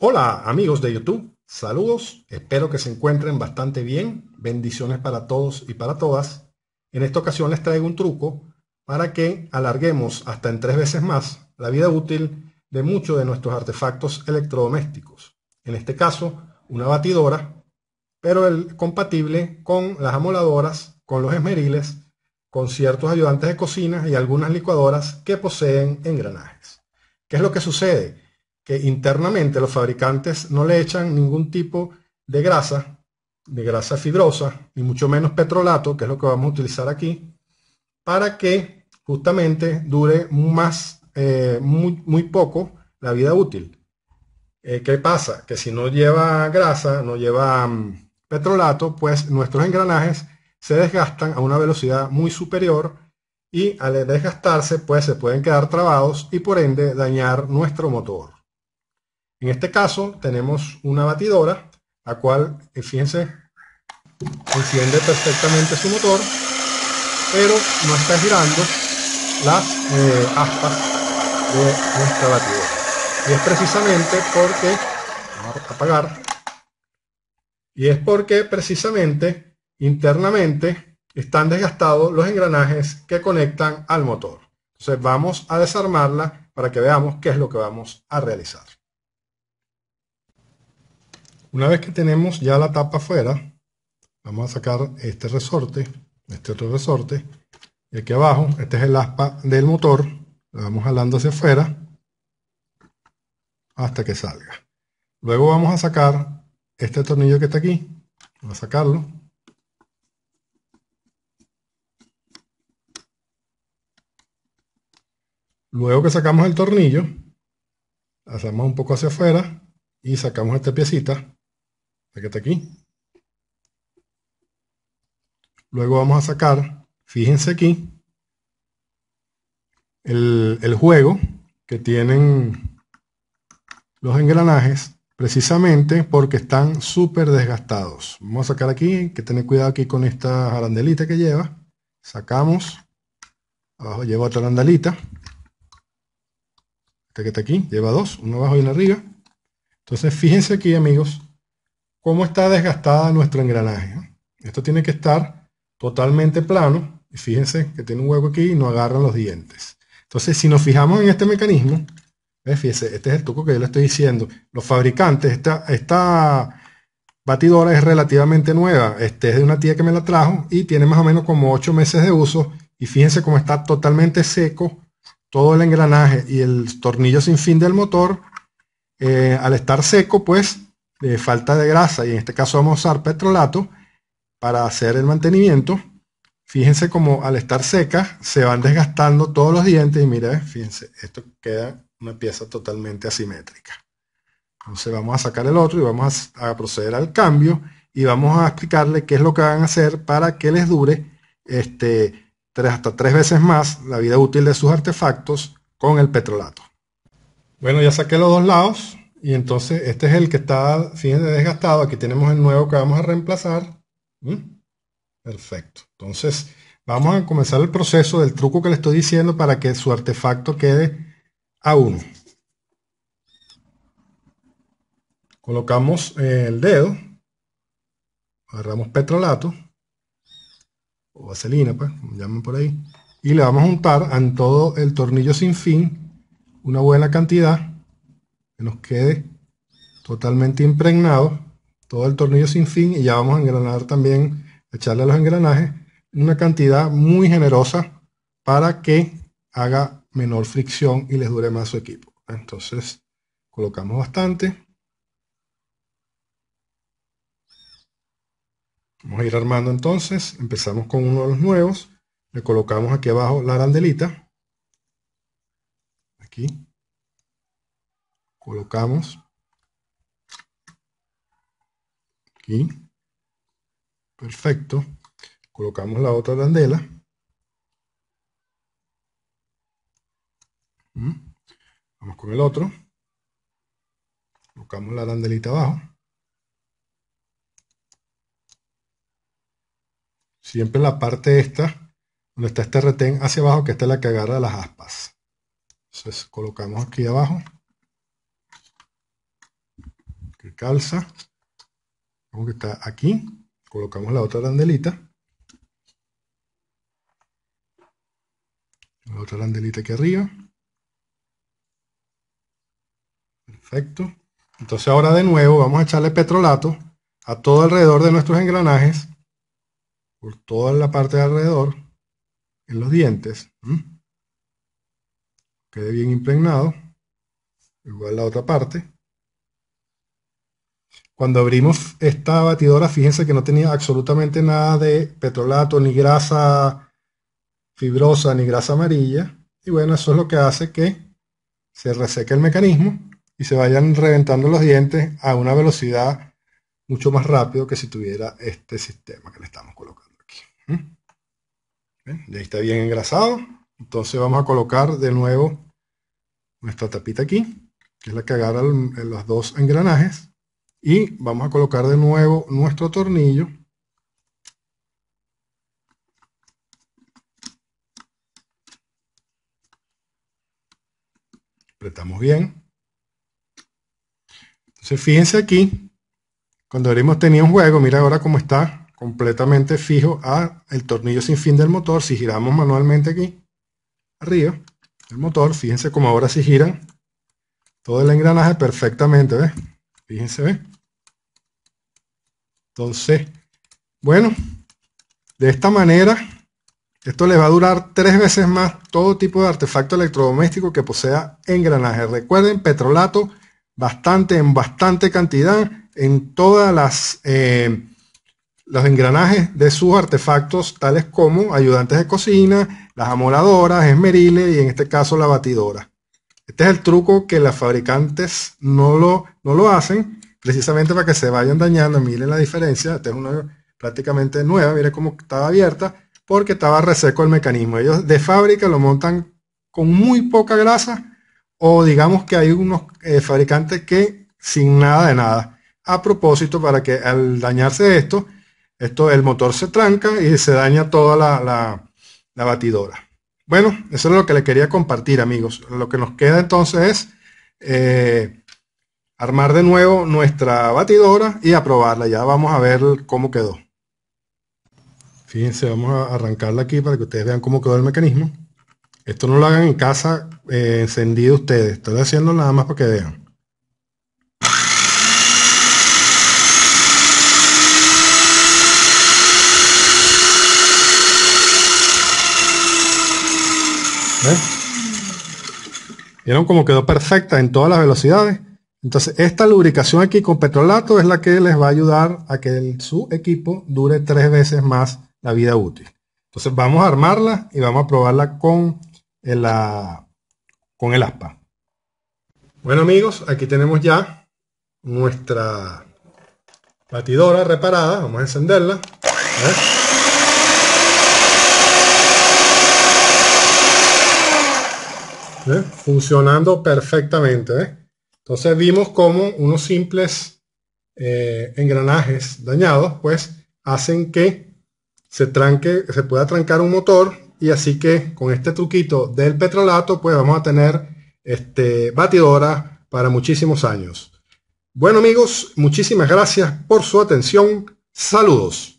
Hola amigos de YouTube, saludos, espero que se encuentren bastante bien, bendiciones para todos y para todas. En esta ocasión les traigo un truco para que alarguemos hasta en tres veces más la vida útil de muchos de nuestros artefactos electrodomésticos. En este caso, una batidora, pero compatible con las amoladoras, con los esmeriles, con ciertos ayudantes de cocina y algunas licuadoras que poseen engranajes. ¿Qué es lo que sucede? que internamente los fabricantes no le echan ningún tipo de grasa, de grasa fibrosa, ni mucho menos petrolato, que es lo que vamos a utilizar aquí, para que justamente dure más, eh, muy, poco la vida útil. Eh, ¿Qué pasa? Que si no lleva grasa, no lleva mm, petrolato, pues nuestros engranajes se desgastan a una velocidad muy superior y al desgastarse, pues se pueden quedar trabados y por ende dañar nuestro motor. En este caso tenemos una batidora, la cual, eh, fíjense, enciende perfectamente su motor, pero no está girando las eh, aspas de nuestra batidora. Y es precisamente porque, vamos a apagar, y es porque precisamente internamente están desgastados los engranajes que conectan al motor. Entonces vamos a desarmarla para que veamos qué es lo que vamos a realizar. Una vez que tenemos ya la tapa afuera, vamos a sacar este resorte, este otro resorte, y aquí abajo, este es el aspa del motor, lo vamos jalando hacia afuera hasta que salga. Luego vamos a sacar este tornillo que está aquí, vamos a sacarlo. Luego que sacamos el tornillo, hacemos un poco hacia afuera y sacamos esta piecita está aquí. Luego vamos a sacar, fíjense aquí, el, juego que tienen los engranajes precisamente porque están súper desgastados. Vamos a sacar aquí, hay que tener cuidado aquí con esta arandelita que lleva. Sacamos, abajo lleva otra arandelita. Esta que está aquí, lleva dos, uno abajo y una arriba. Entonces fíjense aquí amigos, cómo está desgastada nuestro engranaje. Esto tiene que estar totalmente plano. Y fíjense que tiene un hueco aquí y no agarran los dientes. Entonces, si nos fijamos en este mecanismo, fíjense, este es el truco que yo le estoy diciendo. Los fabricantes, esta, esta batidora es relativamente nueva. Este es de una tía que me la trajo y tiene más o menos como 8 meses de uso. Y fíjense cómo está totalmente seco todo el engranaje y el tornillo sin fin del motor. Eh, al estar seco, pues falta de grasa, y en este caso vamos a usar petrolato para hacer el mantenimiento. Fíjense como al estar seca se van desgastando todos los dientes y mira, fíjense, esto queda una pieza totalmente asimétrica. Entonces vamos a sacar el otro y vamos a, proceder al cambio y vamos a explicarle qué es lo que van a hacer para que les dure este, tres, hasta tres veces más la vida útil de sus artefactos con el petrolato. Bueno, ya saqué los dos lados, y entonces este es el que está, fíjense, desgastado. Aquí tenemos el nuevo que vamos a reemplazar. ¿Mm? Perfecto. Entonces vamos a comenzar el proceso del truco que le estoy diciendo para que su artefacto quede a uno Colocamos eh, el dedo. Agarramos petrolato o vaselina, pues, como llaman por ahí. Y le vamos a juntar en todo el tornillo sin fin una buena cantidad que nos quede totalmente impregnado todo el tornillo sin fin y ya vamos a engranar también, echarle a los engranajes una cantidad muy generosa para que haga menor fricción y les dure más su equipo. Entonces colocamos bastante. Vamos a ir armando entonces. Empezamos con uno de los nuevos. Le colocamos aquí abajo la arandelita. Aquí colocamos aquí, perfecto, colocamos la otra arandela. Mm. vamos con el otro, colocamos la arandelita abajo, siempre la parte esta, donde está este retén hacia abajo, que esta es la que agarra las aspas, entonces colocamos aquí abajo, alza como que está aquí, colocamos la otra arandelita, la otra arandelita aquí arriba, perfecto, entonces ahora de nuevo vamos a echarle petrolato a todo alrededor de nuestros engranajes, por toda la parte de alrededor, en los dientes, quede bien impregnado, igual la otra parte, cuando abrimos esta batidora, fíjense que no tenía absolutamente nada de petrolato, ni grasa fibrosa, ni grasa amarilla. Y bueno, eso es lo que hace que se reseque el mecanismo y se vayan reventando los dientes a una velocidad mucho más rápido que si tuviera este sistema que le estamos colocando aquí. ¿Mm? Ya está bien engrasado. Entonces vamos a colocar de nuevo nuestra tapita aquí, que es la que agarra los dos engranajes. Y vamos a colocar de nuevo nuestro tornillo. Apretamos bien. Entonces fíjense aquí, cuando habíamos tenido un juego, mira ahora cómo está completamente fijo a el tornillo sin fin del motor. Si giramos manualmente aquí, arriba, el motor, fíjense cómo ahora si giran todo el engranaje perfectamente, Fíjense, ve entonces, bueno, de esta manera, esto les va a durar tres veces más todo tipo de artefacto electrodoméstico que posea engranaje. Recuerden, petrolato, bastante, en bastante cantidad, en todas las... Eh, los engranajes de sus artefactos, tales como ayudantes de cocina, las amoladoras, esmeriles y en este caso la batidora. Este es el truco que las fabricantes no no lo hacen precisamente para que se vayan dañando, miren la diferencia, esta es una prácticamente nueva, miren cómo estaba abierta, porque estaba reseco el mecanismo. Ellos de fábrica lo montan con muy poca grasa o digamos que hay unos eh, fabricantes que sin nada de nada. A propósito, para que al dañarse esto, esto el motor se tranca y se daña toda la, batidora. Bueno, eso es lo que le quería compartir amigos. Lo que nos queda entonces es... Eh, armar de nuevo nuestra batidora y aprobarla. Ya vamos a ver cómo quedó. Fíjense, vamos a arrancarla aquí para que ustedes vean cómo quedó el mecanismo. Esto no lo hagan en casa eh, encendido ustedes. Estoy haciendo nada más para que vean. ¿Vieron cómo quedó perfecta en todas las velocidades? Entonces, esta lubricación aquí con petrolato es la que les va a ayudar a que su equipo dure tres veces más la vida útil. Entonces, vamos a armarla y vamos a probarla con el, con el aspa. Bueno, amigos, aquí tenemos ya nuestra batidora reparada. Vamos a encenderla. ¿Eh? funcionando perfectamente. ¿eh? Entonces vimos cómo unos simples eh, engranajes dañados, pues hacen que se tranque, se pueda trancar un motor y así que con este truquito del petrolato, pues vamos a tener este, batidora para muchísimos años. Bueno amigos, muchísimas gracias por su atención. Saludos.